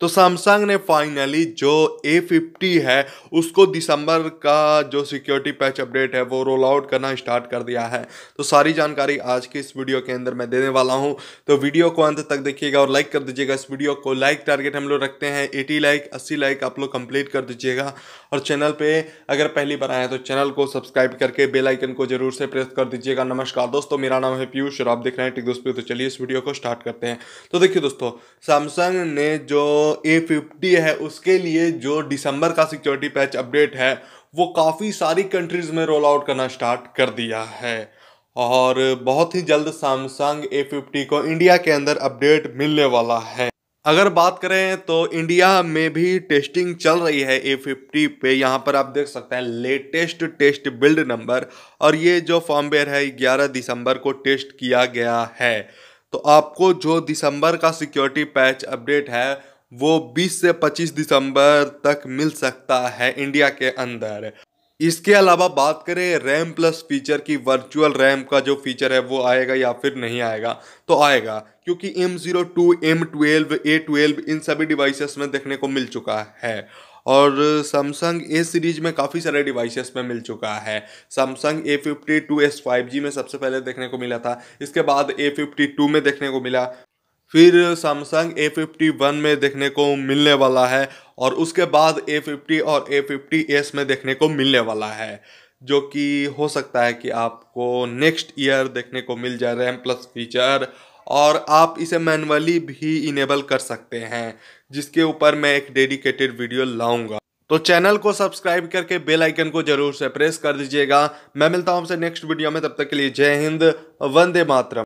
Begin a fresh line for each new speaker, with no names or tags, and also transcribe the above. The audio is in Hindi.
तो सैमसंग ने फाइनली जो ए फिफ्टी है उसको दिसंबर का जो सिक्योरिटी पैच अपडेट है वो रोल आउट करना स्टार्ट कर दिया है तो सारी जानकारी आज के इस वीडियो के अंदर मैं देने वाला हूँ तो वीडियो को अंत तक देखिएगा और लाइक कर दीजिएगा इस वीडियो को लाइक टारगेट हम लोग रखते हैं एटी लाइक अस्सी लाइक आप लोग कंप्लीट कर दीजिएगा और चैनल पर अगर पहली बार आए तो चैनल को सब्सक्राइब करके बेलाइकन को जरूर से प्रेस कर दीजिएगा नमस्कार दोस्तों मेरा नाम है पीयूष और आप देख रहे हैं टिक दोस्तों तो चलिए इस वीडियो को स्टार्ट करते हैं तो देखिए दोस्तों सैमसंग ने जो ए फिफ्टी है उसके लिए जो दिसंबर का सिक्योरिटी पैच अपडेट है वो काफ़ी सारी कंट्रीज़ में रोल आउट करना स्टार्ट कर दिया है और बहुत ही जल्द सैमसंग ए फिफ्टी को इंडिया के अंदर अपडेट मिलने वाला है अगर बात करें तो इंडिया में भी टेस्टिंग चल रही है ए फिफ्टी पे यहाँ पर आप देख सकते हैं लेटेस्ट टेस्ट बिल्ड नंबर और ये जो फॉर्मवेयर है ग्यारह दिसंबर को टेस्ट किया गया है तो आपको जो दिसंबर का सिक्योरिटी पैच अपडेट है वो 20 से 25 दिसंबर तक मिल सकता है इंडिया के अंदर इसके अलावा बात करें रैम प्लस फीचर की वर्चुअल रैम का जो फीचर है वो आएगा या फिर नहीं आएगा तो आएगा क्योंकि M zero two M twelve A twelve इन सभी डिवाइसेस में देखने को मिल चुका है और सैमसंग ए सीरीज में काफ़ी सारे डिवाइसेस में मिल चुका है Samsung A fifty two S five G में सबसे पहले देखने को मिला था इसके बाद ए फिफ्टी टू में देखने को मिला फिर सैमसंग ए फिफ्टी वन में देखने को मिलने वाला है और उसके बाद ए फिफ्टी और ए फिफ्टी एस में देखने को मिलने वाला है जो कि हो सकता है कि आपको नेक्स्ट ईयर देखने को मिल जाए रैम प्लस फीचर और आप इसे मैनुअली भी इनेबल कर सकते हैं जिसके ऊपर मैं एक डेडिकेटेड वीडियो लाऊंगा तो चैनल को सब्सक्राइब करके बेल आइकन को जरूर से प्रेस कर दीजिएगा मैं मिलता हूं आपसे नेक्स्ट वीडियो में तब तक के लिए जय हिंद वंदे मातरम